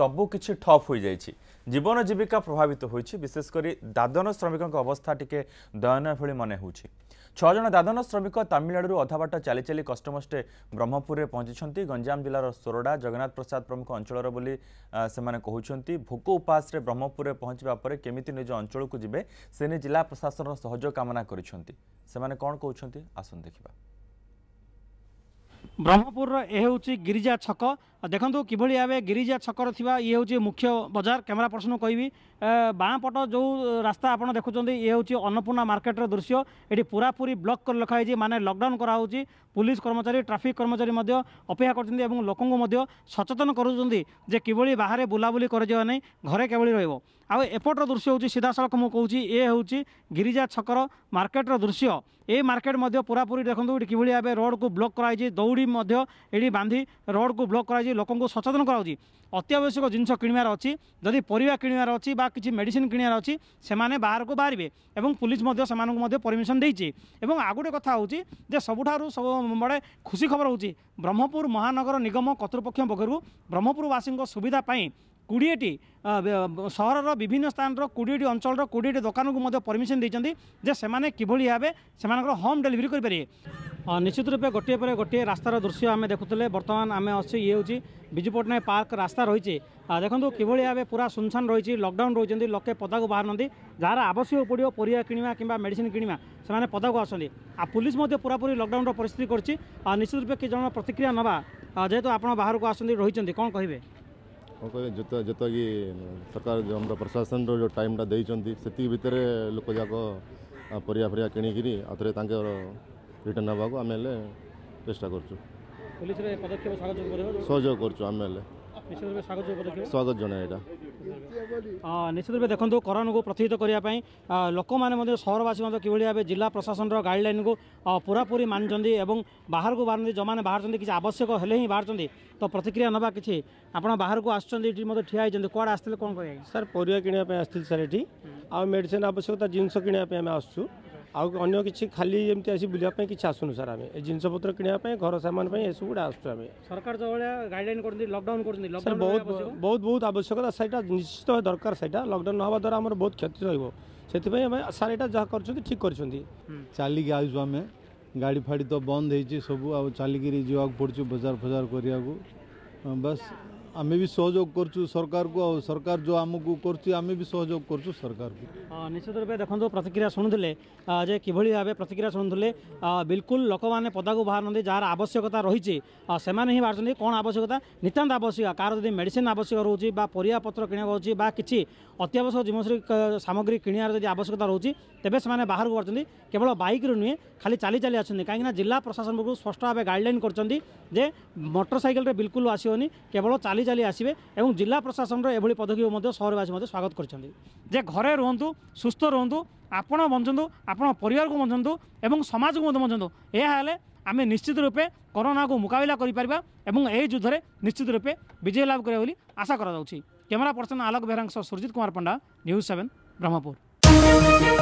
ସବୁକିଛି ଠପ୍ ହୋଇଯାଇଛି ଜୀବନ ଜୀବିକା ପ୍ରଭାବିତ ହୋଇଛି ବିଶେଷ କରି ଦାଦନ ଶ୍ରମିକଙ୍କ ଅବସ୍ଥା ଟିକେ ଦୟନୀୟ ଭଳି ମନେ ହେଉଛି ଛଅ ଜଣ ଦାଦନ ଶ୍ରମିକ ତାମିଲନାଡ଼ୁରୁ ଅଧାବାଟ ଚାଲି ଚାଲି କଷ୍ଟମଷ୍ଟେ ବ୍ରହ୍ମପୁରରେ ପହଞ୍ଚିଛନ୍ତି ଗଞ୍ଜାମ ଜିଲ୍ଲାର ସୋରଡ଼ା ଜଗନ୍ନାଥ ପ୍ରସାଦ ପ୍ରମୁଖ ଅଞ୍ଚଳର ବୋଲି ସେମାନେ କହୁଛନ୍ତି ଭୋକ ଉପାସରେ ବ୍ରହ୍ମପୁରରେ ପହଞ୍ଚିବା ପରେ କେମିତି ନିଜ ଅଞ୍ଚଳକୁ ଯିବେ ସେ ନେଇ ଜିଲ୍ଲା ପ୍ରଶାସନର ସହଯୋଗ କାମନା କରିଛନ୍ତି ସେମାନେ କ'ଣ କହୁଛନ୍ତି ଆସନ୍ତୁ ଦେଖିବା ବ୍ରହ୍ମପୁରର ଏ ହେଉଛି ଗିରିଜା ଛକ ଦେଖନ୍ତୁ କିଭଳି ଭାବେ ଗିରିଜା ଛକରେ ଥିବା ଇଏ ହେଉଛି ମୁଖ୍ୟ ବଜାର କ୍ୟାମେରା ପର୍ସନକୁ କହିବି ବାଁ ପଟ ଯେଉଁ ରାସ୍ତା ଆପଣ ଦେଖୁଛନ୍ତି ଇଏ ହେଉଛି ଅନ୍ନପୂର୍ଣ୍ଣା ମାର୍କେଟର ଦୃଶ୍ୟ ଏଠି ପୁରାପୁରି ବ୍ଲକ୍ କରି ରଖା ହେଇଛି ମାନେ ଲକଡାଉନ୍ କରାହେଉଛି ପୁଲିସ କର୍ମଚାରୀ ଟ୍ରାଫିକ୍ କର୍ମଚାରୀ ମଧ୍ୟ ଅପେକ୍ଷା କରିଛନ୍ତି ଏବଂ ଲୋକଙ୍କୁ ମଧ୍ୟ ସଚେତନ କରୁଛନ୍ତି ଯେ କିଭଳି ବାହାରେ ବୁଲାବୁଲି କରାଯିବ ନାହିଁ ଘରେ କେଭଳି ରହିବ ଆଉ ଏପଟର ଦୃଶ୍ୟ ହେଉଛି ସିଧାସଳଖ ମୁଁ କହୁଛି ଏ ହେଉଛି ଗିରିଜା ଛକର ମାର୍କେଟର ଦୃଶ୍ୟ ଏ ମାର୍କେଟ ମଧ୍ୟ ପୁରାପୁରି ଦେଖନ୍ତୁ ଏଠି କିଭଳି ଭାବେ ରୋଡ଼କୁ ବ୍ଲକ୍ କରାଯାଇଛି ଦୌଡ଼ି ମଧ୍ୟ ଏଠି ବାନ୍ଧି ରୋଡ଼କୁ ବ୍ଲକ୍ କରାଯାଇଛି ଲୋକଙ୍କୁ ସଚେତନ କରାଯାଉଛି ଅତ୍ୟାବଶ୍ୟକ ଜିନିଷ କିଣିବାର ଅଛି ଯଦି ପରିବା କିଣିବାର ଅଛି ବା କିଛି ମେଡ଼ିସିନ୍ କିଣିବାର ଅଛି ସେମାନେ ବାହାରକୁ ବାହାରିବେ ଏବଂ ପୁଲିସ୍ ମଧ୍ୟ ସେମାନଙ୍କୁ ମଧ୍ୟ ପରମିଶନ ଦେଇଛି ଏବଂ ଆଉ ଗୋଟେ କଥା ହେଉଛି ଯେ ସବୁଠାରୁ ବଡ଼େ ଖୁସି ଖବର ହେଉଛି ବ୍ରହ୍ମପୁର ମହାନଗର ନିଗମ କର୍ତ୍ତୃପକ୍ଷ ପକ୍ଷରୁ ବ୍ରହ୍ମପୁରବାସୀଙ୍କ ସୁବିଧା ପାଇଁ କୋଡ଼ିଏଟି ସହରର ବିଭିନ୍ନ ସ୍ଥାନର କୋଡ଼ିଏଟି ଅଞ୍ଚଳର କୋଡ଼ିଏଟି ଦୋକାନକୁ ମଧ୍ୟ ପରମିଶନ ଦେଇଛନ୍ତି ଯେ ସେମାନେ କିଭଳି ଭାବେ ସେମାନଙ୍କର ହୋମ୍ ଡେଲିଭରି କରିପାରିବେ ନିଶ୍ଚିତ ରୂପେ ଗୋଟିଏ ପରେ ଗୋଟିଏ ରାସ୍ତାର ଦୃଶ୍ୟ ଆମେ ଦେଖୁଥିଲେ ବର୍ତ୍ତମାନ ଆମେ ଅଛୁ ଇଏ ହେଉଛି ବିଜୁ ପଟ୍ଟନାୟକ ପାର୍କ ରାସ୍ତା ରହିଛି ଦେଖନ୍ତୁ କିଭଳି ଭାବେ ପୁରା ସୁନସାନ ରହିଛି ଲକଡାଉନ୍ ରହୁଛନ୍ତି ଲୋକେ ପଦାକୁ ବାହାରୁନାହାନ୍ତି ଯାହାର ଆବଶ୍ୟକ ପଡ଼ିବ ପରିବା କିଣିବା କିମ୍ବା ମେଡ଼ିସିନ୍ କିଣିବା ସେମାନେ ପଦାକୁ ଆସୁଛନ୍ତି ଆଉ ପୁଲିସ୍ ମଧ୍ୟ ପୁରାପୁରି ଲକଡାଉନ୍ର ପରିସ୍ଥିତି କରିଛି ନିଶ୍ଚିତ ରୂପେ କି ଜଣ ପ୍ରତିକ୍ରିୟା ନେବା ଯେହେତୁ ଆପଣ ବାହାରକୁ ଆସୁଛନ୍ତି ରହିଛନ୍ତି କ'ଣ କହିବେ କ'ଣ କହିବେ ଯେତେ ଯେତେକି ସରକାର ଆମର ପ୍ରଶାସନର ଯେଉଁ ଟାଇମ୍ଟା ଦେଇଛନ୍ତି ସେତିକି ଭିତରେ ଲୋକ ଯାକ ପରିବା ଫରିବା କିଣିକିରି ଆଉ ଥରେ ତାଙ୍କର ರಿಟರ್ನ್ ಆಗುವಾಗ ଆମେ ହେଲେ ଚେଷ୍ଟା କରୁଛୁ ସହଯୋଗ କରୁଛୁ ଆମେ ହେଲେ ସ୍ୱାଗତ ପଦକ୍ଷେପ ଜଣାଏ ଏଇଟା ନିଶ୍ଚିତ ରୂପେ ଦେଖନ୍ତୁ କରୋନାକୁ ପ୍ରତିହିତ କରିବା ପାଇଁ ଲୋକମାନେ ମଧ୍ୟ ସହରବାସୀ ମଧ୍ୟ କିଭଳି ଭାବେ ଜିଲ୍ଲା ପ୍ରଶାସନର ଗାଇଡ଼ଲାଇନ୍କୁ ପୁରାପୁରି ମାନିଛନ୍ତି ଏବଂ ବାହାରକୁ ବାହାରନ୍ତି ଯେଉଁମାନେ ବାହାରୁଛନ୍ତି କିଛି ଆବଶ୍ୟକ ହେଲେ ହିଁ ବାହାରୁଛନ୍ତି ତ ପ୍ରତିକ୍ରିୟା ନେବା କିଛି ଆପଣ ବାହାରକୁ ଆସୁଛନ୍ତି ଏଠି ମଧ୍ୟ ଠିଆ ହେଇଛନ୍ତି କୁଆଡ଼େ ଆସିଥିଲେ କ'ଣ କରିବା ସାର୍ ପରିବା କିଣିବା ପାଇଁ ଆସିଥିଲି ସାର୍ ଏଠି ଆଉ ମେଡ଼ିସିନ୍ ଆବଶ୍ୟକତା ଜିନିଷ କିଣିବା ପାଇଁ ଆମେ ଆସୁଛୁ ଆଉ ଅନ୍ୟ କିଛି ଖାଲି ଏମିତି ଆସି ବୁଲିବା ପାଇଁ କିଛି ଆସୁନୁ ସାର୍ ଆମେ ଏ ଜିନିଷପତ୍ର କିଣିବା ପାଇଁ ଘର ସାମାନ ପାଇଁ ଏସବୁ ଗୁଡ଼ା ଆସୁଛୁ ଆମେ ସରକାର ଯେଉଁଭଳିଆ ଗାଇଡ଼ଲାଇନ୍ କରୁଛନ୍ତି ଲକଡାଉନ୍ କରୁଛନ୍ତି ସାର୍ ବହୁତ ବହୁତ ବହୁତ ଆବଶ୍ୟକତା ସେଇଟା ନିଶ୍ଚିତ ଦରକାର ସେଇଟା ଲକଡାଉନ୍ ନ ହେବା ଦ୍ୱାରା ଆମର ବହୁତ କ୍ଷତି ରହିବ ସେଥିପାଇଁ ଆମେ ସାର୍ ଏଇଟା ଯାହା କରୁଛନ୍ତି ଠିକ୍ କରିଛନ୍ତି ଚାଲିକି ଆସୁଛୁ ଆମେ ଗାଡ଼ି ଫାଡ଼ି ତ ବନ୍ଦ ହେଇଛି ସବୁ ଆଉ ଚାଲିକିରି ଯିବାକୁ ପଡ଼ୁଛି ବଜାର ଫଜାର କରିବାକୁ ବାସ୍ आम भी सहयोग कर सरकार को सरकार जो आमको करें भी सहयोग कर सरकार को निश्चित रूप देखो प्रतिक्रिया शुणुले जे कि भाव प्रतिक्रिया शुणुले बिल्कुल लोक मैंने पदा को बाहर ना जार आवश्यकता रही से बाहर कौन आवश्यकता नितांत आवश्यक कार जब मेडिसीन आवश्यक रोचे परिया पत्र किणी कि अत्यावश्यक जीवनश्री सामग्री किणार जब आवश्यकता रोचे तेज से बाहर को बढ़ते केवल बैक्रे नुहे खाली चली चाली आसुनि कहीं जिला प्रशासन पक्ष स्पष्ट भाव गाइडल कर मोटरसाइकेल बिल्कुल आसोनी केवल चाली ଚାଲି ଚାଲି ଆସିବେ ଏବଂ ଜିଲ୍ଲା ପ୍ରଶାସନର ଏଭଳି ପଦକ୍ଷେପ ମଧ୍ୟ ସହରବାସୀ ମଧ୍ୟ ସ୍ୱାଗତ କରିଛନ୍ତି ଯେ ଘରେ ରୁହନ୍ତୁ ସୁସ୍ଥ ରୁହନ୍ତୁ ଆପଣ ବଞ୍ଚନ୍ତୁ ଆପଣ ପରିବାରକୁ ବଞ୍ଚନ୍ତୁ ଏବଂ ସମାଜକୁ ମଧ୍ୟ ବଞ୍ଚନ୍ତୁ ଏହା ହେଲେ ଆମେ ନିଶ୍ଚିତ ରୂପେ କରୋନାକୁ ମୁକାବିଲା କରିପାରିବା ଏବଂ ଏହି ଯୁଦ୍ଧରେ ନିଶ୍ଚିତ ରୂପେ ବିଜୟ ଲାଭ କରିବା ବୋଲି ଆଶା କରାଯାଉଛି କ୍ୟାମେରା ପର୍ସନ ଆଲୋକ ବେହେରାଙ୍କ ସହ ସୁରଜିତ କୁମାର ପଣ୍ଡା ନ୍ୟୁଜ୍ ସେଭେନ୍ ବ୍ରହ୍ମପୁର